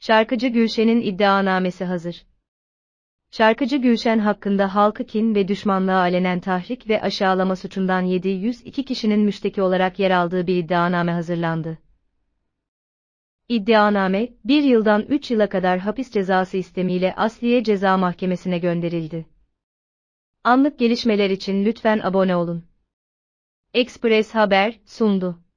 Şarkıcı Gülşen'in iddianamesi hazır. Şarkıcı Gülşen hakkında halkı kin ve düşmanlığa alenen tahrik ve aşağılama suçundan 702 kişinin müşteki olarak yer aldığı bir iddianame hazırlandı. İddianame, bir yıldan üç yıla kadar hapis cezası istemiyle Asliye Ceza Mahkemesi'ne gönderildi. Anlık gelişmeler için lütfen abone olun. Express Haber sundu.